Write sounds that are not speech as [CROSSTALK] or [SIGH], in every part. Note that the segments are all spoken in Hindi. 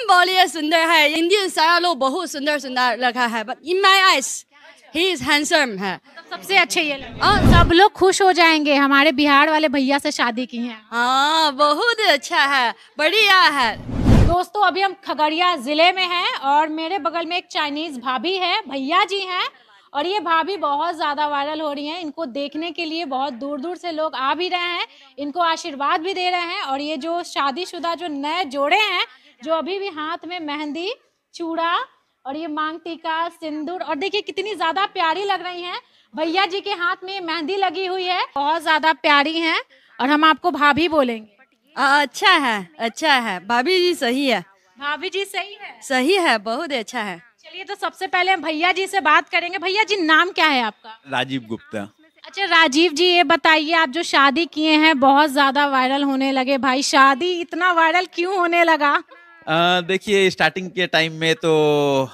Cambodia Sundar है इंडियन सारा लोग बहुत सुंदर सुंदर लगा है But in my eyes, he is handsome है मतलब सबसे अच्छे ये और सब लोग खुश हो जाएंगे हमारे बिहार वाले भैया से शादी की है हाँ बहुत अच्छा है बढ़िया है दोस्तों अभी हम खगड़िया जिले में हैं और मेरे बगल में एक चाइनीज भाभी है भैया जी हैं और ये भाभी बहुत ज़्यादा वायरल हो रही हैं इनको देखने के लिए बहुत दूर दूर से लोग आ भी रहे हैं इनको आशीर्वाद भी दे रहे हैं और ये जो शादीशुदा जो नए जोड़े हैं जो अभी भी हाथ में मेहंदी चूड़ा और ये मांग टीका सिंदूर और देखिए कितनी ज्यादा प्यारी लग रही हैं भैया जी के हाथ में मेहंदी लगी हुई है बहुत ज्यादा प्यारी हैं और हम आपको भाभी बोलेंगे आ, अच्छा है अच्छा है भाभी जी सही है भाभी जी सही है सही है बहुत अच्छा है चलिए तो सबसे पहले हम भैया जी से बात करेंगे भैया जी नाम क्या है आपका राजीव गुप्ता अच्छा राजीव जी ये बताइए आप जो शादी किए हैं बहुत ज्यादा वायरल होने लगे भाई शादी इतना वायरल क्यों होने लगा देखिए स्टार्टिंग के टाइम में तो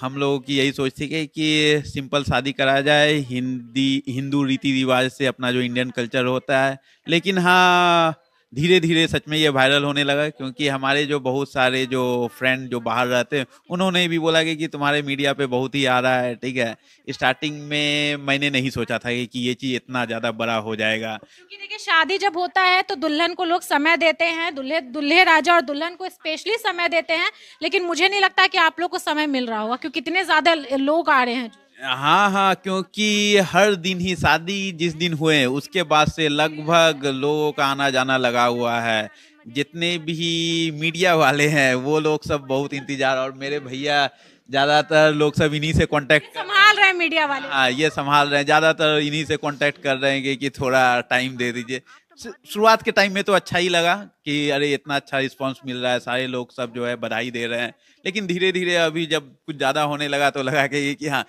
हम लोगों की यही सोच थी कि, कि सिंपल शादी कराया जाए हिंदी हिंदू रीति रिवाज से अपना जो इंडियन कल्चर होता है लेकिन हाँ धीरे धीरे सच में ये वायरल होने लगा क्योंकि हमारे जो बहुत सारे जो फ्रेंड जो बाहर रहते हैं उन्होंने भी बोला कि, कि तुम्हारे मीडिया पे बहुत ही आ रहा है ठीक है स्टार्टिंग में मैंने नहीं सोचा था कि ये चीज इतना ज्यादा बड़ा हो जाएगा क्योंकि देखिए शादी जब होता है तो दुल्हन को लोग समय देते हैं दुल्हे दुल्हे राजा और दुल्हन को स्पेशली समय देते हैं लेकिन मुझे नहीं लगता कि आप लोग को समय मिल रहा होगा क्योंकि इतने ज्यादा लोग आ रहे हैं हाँ हाँ क्योंकि हर दिन ही शादी जिस दिन हुए उसके बाद से लगभग लोगों का आना जाना लगा हुआ है जितने भी मीडिया वाले हैं वो लोग सब बहुत इंतजार और मेरे भैया ज्यादातर लोग सब इन्हीं से कांटेक्ट संभाल रहे हैं मीडिया वाले हाँ ये संभाल रहे हैं ज्यादातर इन्हीं से कांटेक्ट कर रहे हैं कि, कि थोड़ा टाइम दे दीजिए शुरुआत के टाइम में तो अच्छा ही लगा कि अरे इतना अच्छा रिस्पांस मिल रहा है सारे लोग सब जो है बधाई दे रहे हैं लेकिन धीरे धीरे अभी जब कुछ ज़्यादा होने लगा तो लगा कि कि हाँ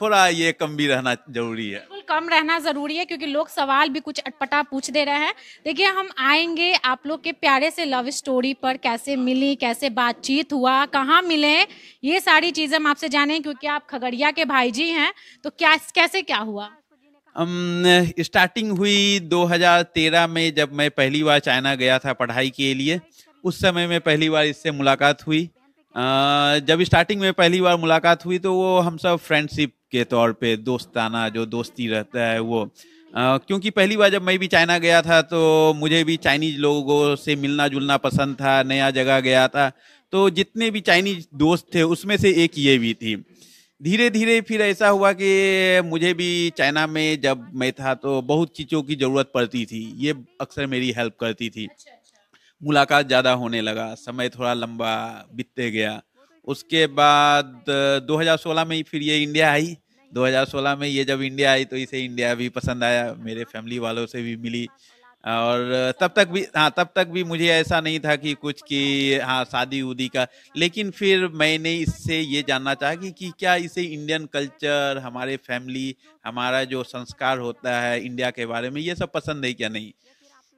थोड़ा ये कम भी रहना जरूरी है कम रहना ज़रूरी है क्योंकि लोग सवाल भी कुछ अटपटा पूछ दे रहे हैं देखिए हम आएंगे आप लोग के प्यारे से लव स्टोरी पर कैसे मिली कैसे बातचीत हुआ कहाँ मिले ये सारी चीजें हम आपसे जाने क्योंकि आप खगड़िया के भाई जी हैं तो क्या कैसे क्या हुआ स्टार्टिंग हुई 2013 में जब मैं पहली बार चाइना गया था पढ़ाई के लिए उस समय में पहली बार इससे मुलाकात हुई जब स्टार्टिंग में पहली बार मुलाकात हुई तो वो हम सब फ्रेंडशिप के तौर पे दोस्ताना जो दोस्ती रहता है वो क्योंकि पहली बार जब मैं भी चाइना गया था तो मुझे भी चाइनीज लोगों से मिलना जुलना पसंद था नया जगह गया था तो जितने भी चाइनीज दोस्त थे उसमें से एक ये भी थी धीरे धीरे फिर ऐसा हुआ कि मुझे भी चाइना में जब मैं था तो बहुत चीज़ों की ज़रूरत पड़ती थी ये अक्सर मेरी हेल्प करती थी अच्छा, अच्छा। मुलाकात ज़्यादा होने लगा समय थोड़ा लंबा बीतते गया उसके बाद 2016 में ही फिर ये इंडिया आई 2016 में ये जब इंडिया आई तो इसे इंडिया भी पसंद आया मेरे फैमिली वालों से भी मिली और तब तक भी हाँ तब तक भी मुझे ऐसा नहीं था कि कुछ कि हाँ शादी उदी का लेकिन फिर मैंने इससे ये जानना चाहा कि, कि क्या इसे इंडियन कल्चर हमारे फैमिली हमारा जो संस्कार होता है इंडिया के बारे में ये सब पसंद है क्या नहीं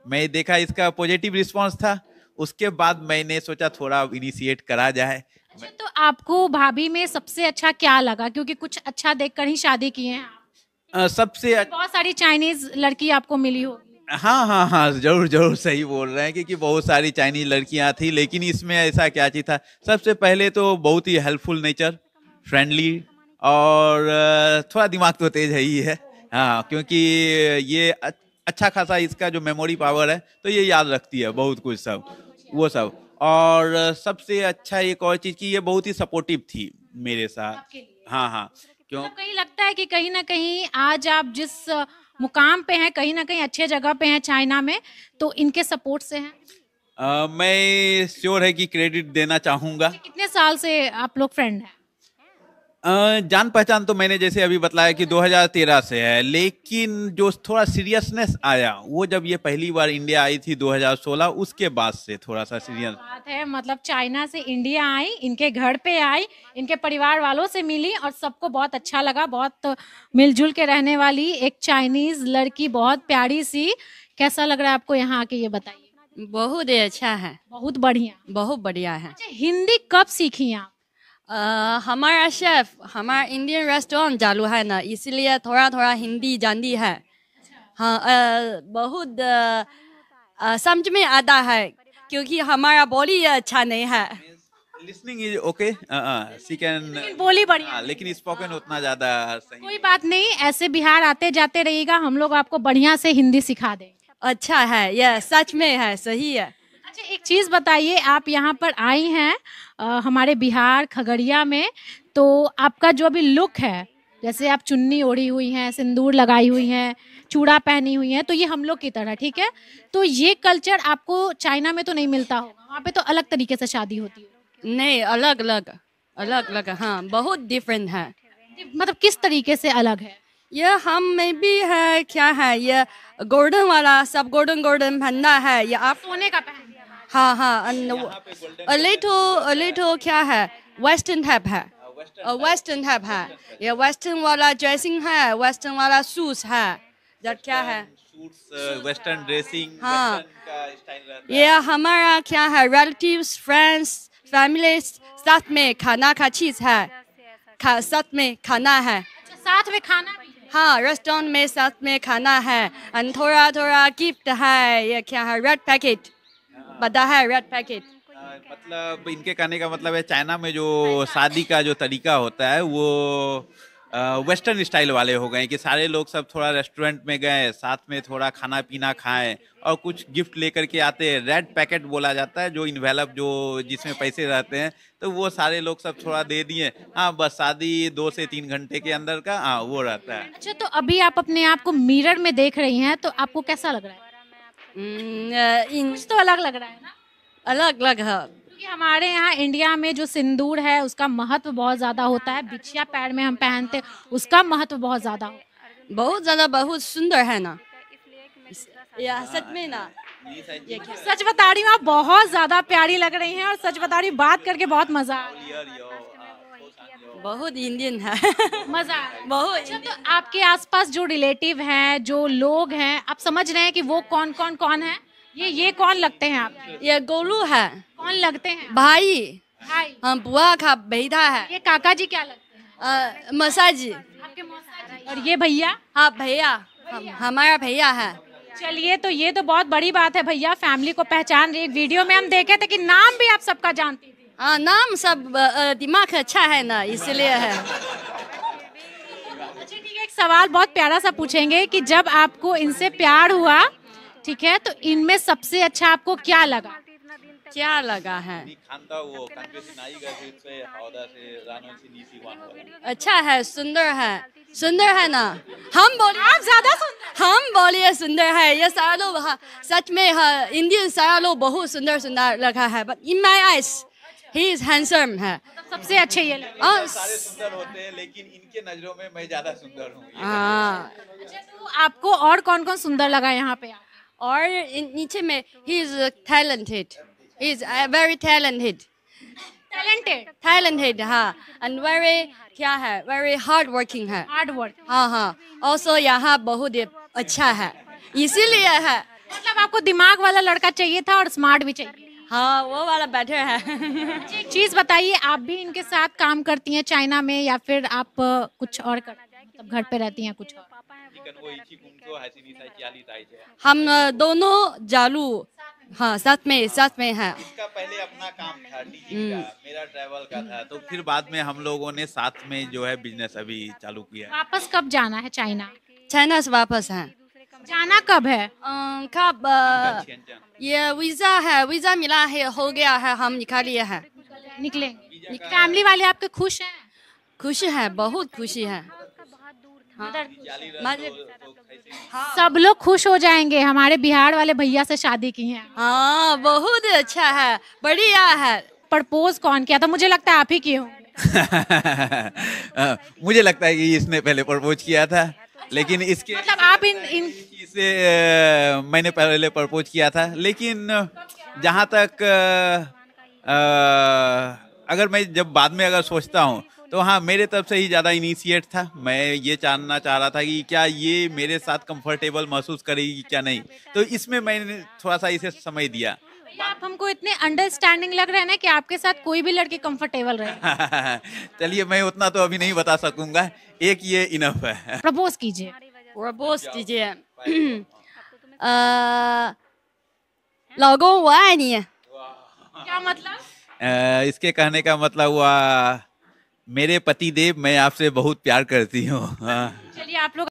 मैं देखा इसका पॉजिटिव रिस्पॉन्स था उसके बाद मैंने सोचा थोड़ा इनिशिएट करा जाए अच्छा तो आपको भाभी में सबसे अच्छा क्या लगा क्योंकि कुछ अच्छा देख ही शादी किए हैं सबसे बहुत सारी चाइनीज लड़की आपको मिली होगी हाँ हाँ हाँ जरूर जरूर सही बोल रहे हैं क्योंकि बहुत सारी चाइनीज लड़कियां थी लेकिन इसमें ऐसा क्या चीज़ था सबसे पहले तो बहुत ही हेल्पफुल नेचर फ्रेंडली और थोड़ा दिमाग तो तेज है ही है हाँ क्योंकि ये अच्छा खासा इसका जो मेमोरी पावर है तो ये याद रखती है बहुत कुछ सब वो सब और सबसे अच्छा एक और चीज़ की ये बहुत ही सपोर्टिव थी मेरे साथ हाँ हाँ क्यों मतलब कहीं लगता है कि कहीं ना कहीं आज आप जिस मुकाम पे हैं कहीं ना कहीं अच्छे जगह पे हैं चाइना में तो इनके सपोर्ट से हैं मैं श्योर है कि क्रेडिट देना चाहूंगा कितने साल से आप लोग फ्रेंड हैं जान पहचान तो मैंने जैसे अभी बताया कि 2013 से है लेकिन जो थोड़ा सीरियसनेस आया वो जब ये पहली बार इंडिया आई थी 2016 उसके बाद से थोड़ा सा सीरियस बात है मतलब चाइना से इंडिया आई इनके घर पे आई इनके परिवार वालों से मिली और सबको बहुत अच्छा लगा बहुत मिलजुल के रहने वाली एक चाइनीज लड़की बहुत प्यारी सी कैसा लग रहा है आपको यहाँ आके ये बताइए बहुत अच्छा है बहुत बढ़िया बहुत बढ़िया है अच्छा, हिंदी कब सीखी आप Uh, हमारा शेफ हमारा इंडियन रेस्टोरेंट चालू है ना इसीलिए थोड़ा थोड़ा हिंदी जानती है हाँ uh, बहुत uh, समझ में आता है क्योंकि हमारा बोली अच्छा नहीं है listening is okay she can बोली बढ़िया हाँ, लेकिन स्पोकन हाँ। उतना ज्यादा सही कोई बात नहीं ऐसे बिहार आते जाते रहेगा हम लोग आपको बढ़िया से हिंदी सिखा दें अच्छा है यह सच में है सही है अच्छा एक चीज़ बताइए आप यहाँ पर आई हैं आ, हमारे बिहार खगड़िया में तो आपका जो अभी लुक है जैसे आप चुन्नी ओढ़ी हुई हैं सिंदूर लगाई हुई हैं चूड़ा पहनी हुई हैं तो ये हम लोग की तरह ठीक है तो ये कल्चर आपको चाइना में तो नहीं मिलता होगा वहाँ पे तो अलग तरीके से शादी होती है नहीं अलग अलग अलग अलग हाँ बहुत डिफरेंट है मतलब किस तरीके से अलग है यह हम में भी है क्या है यह गोल्डन वाला सब गोल्डन गोल्डन पहनना है यह आप सोने का पहन हाँ हाँ a little क्या है वेस्टर्न हाँ, type है वेस्टर्न हैप है ये वेस्टर्न वाला ड्रेसिंग है वेस्टर्न वाला सूट है जब uh, हाँ। क्या है वेस्टर्न ड्रेसिंग हाँ ये हमारा क्या है रिलेटिव्स फ्रेंड्स फैमिली साथ में खाना का चीज है साथ में खाना है अच्छा, साथ में खाना हाँ रेस्टोरेंट में साथ में खाना है थोड़ा थोड़ा गिफ्ट है ये क्या है रेड पैकेट बदा है रेड पैकेट मतलब इनके कहने का मतलब है चाइना में जो शादी का जो तरीका होता है वो वेस्टर्न स्टाइल वाले हो गए कि सारे लोग सब थोड़ा रेस्टोरेंट में गए साथ में थोड़ा खाना पीना खाएं और कुछ गिफ्ट लेकर के आते हैं रेड पैकेट बोला जाता है जो इन्वेलप जो जिसमें पैसे रहते हैं तो वो सारे लोग सब थोड़ा दे दिए हाँ बस शादी दो से तीन घंटे के अंदर का हाँ वो रहता है अच्छा तो अभी आप अपने आप को मिरर में देख रही हैं तो आपको कैसा लग रहा है हम्म, कुछ तो अलग लग रहा है ना अलग अलग है हाँ। क्योंकि हमारे यहाँ इंडिया में जो सिंदूर है उसका महत्व बहुत ज़्यादा होता है बिछिया पैर में हम पहनते उसका महत्व बहुत ज़्यादा बहुत ज्यादा बहुत सुंदर है ना या सच में ना सच बता रही हूँ आप बहुत ज्यादा प्यारी लग रही हैं और सच बता रही बात करके बहुत मजा आ रहा है बहुत इंडियन है मजा बहुत अच्छा तो आपके आसपास जो रिलेटिव हैं जो लोग हैं आप समझ रहे हैं कि वो कौन कौन कौन है ये ये कौन लगते हैं आप ये गोलू है कौन लगते हैं भाई भाई हम हाँ, बुआ का बेटा है ये काका जी क्या लगते हैं मसा जी आपके और ये भैया हाँ भैया हमारा भैया है चलिए तो ये तो बहुत बड़ी बात है भैया फैमिली को पहचान रही वीडियो में हम देखे थे कि नाम भी आप सबका जानती हाँ नाम सब दिमाग अच्छा है ना इसलिए है अच्छा ठीक है एक सवाल बहुत प्यारा सा पूछेंगे कि जब आपको इनसे प्यार हुआ ठीक है तो इनमें सबसे अच्छा आपको क्या लगा क्या लगा है अच्छा है सुंदर है सुंदर है ना हम बोलिए आप ज्यादा हम बोलिए सुंदर है ये सारा लोग हाँ, सच में हाँ, इंडियन सारा लोग बहुत सुंदर सुंदर लगा है but in my eyes he is handsome है सबसे अच्छे ये सारे सुंदर होते हैं लेकिन इनके नजरों में मैं ज्यादा सुंदर हूँ हाँ। अच्छा, तो आपको और कौन कौन सुंदर लगा यहाँ पे और नीचे में he is talented he is very talented talented talented हाँ एंड वेरी क्या है वेरी हार्ड वर्किंग है हार्ड वर्क हाँ हाँ ऑल्सो यहाँ बहुत अच्छा है इसीलिए है मतलब आपको दिमाग वाला लड़का चाहिए था और स्मार्ट भी चाहिए हाँ वो वाला बेटर है चीज़ बताइए आप भी इनके साथ काम करती हैं चाइना में या फिर आप कुछ और कर मतलब घर पे रहती हैं कुछ और हम दोनों जालू हाँ साथ में साथ में है इसका पहले अपना काम था हम्म। मेरा ट्रैवल का था तो फिर बाद में हम लोगों ने साथ में जो है बिजनेस अभी चालू किया वापस कब जाना है चाइना चाइना से वापस है जाना कब है कब ये वीजा है वीजा मिला है हो गया है हम निकालिए है निकले फैमिली वाले आपके खुश हैं खुश है बहुत खुशी है हाँ, तो हाँ, सब लोग खुश हो जाएंगे हमारे बिहार वाले भैया से शादी की है हाँ बहुत अच्छा है बढ़िया है प्रपोज कौन किया था मुझे लगता है आप ही की हो [LAUGHS] मुझे लगता है कि इसने पहले प्रपोज किया था लेकिन इसके मतलब आप इन इन से मैंने पहले प्रपोज किया था लेकिन जहाँ तक आ, अगर मैं जब बाद में अगर सोचता हूँ तो हाँ मेरे तरफ से ही ज़्यादा इनिशिएट था मैं ये जानना चाह रहा था कि क्या ये मेरे साथ कंफर्टेबल महसूस करेगी क्या नहीं तो इसमें मैंने थोड़ा सा इसे समय दिया आप हमको इतने अंडरस्टैंडिंग लग रहे हैं ना कि आपके साथ कोई भी लड़की कंफर्टेबल रहे [LAUGHS] चलिए मैं उतना तो अभी नहीं बता सकूंगा एक ये इनफ है प्रपोज कीजिए प्रपोज कीजिए आ, वो आए नहीं है क्या मतलब इसके कहने का मतलब हुआ मेरे पति देव मैं आपसे बहुत प्यार करती हूँ हाँ। चलिए आप लोग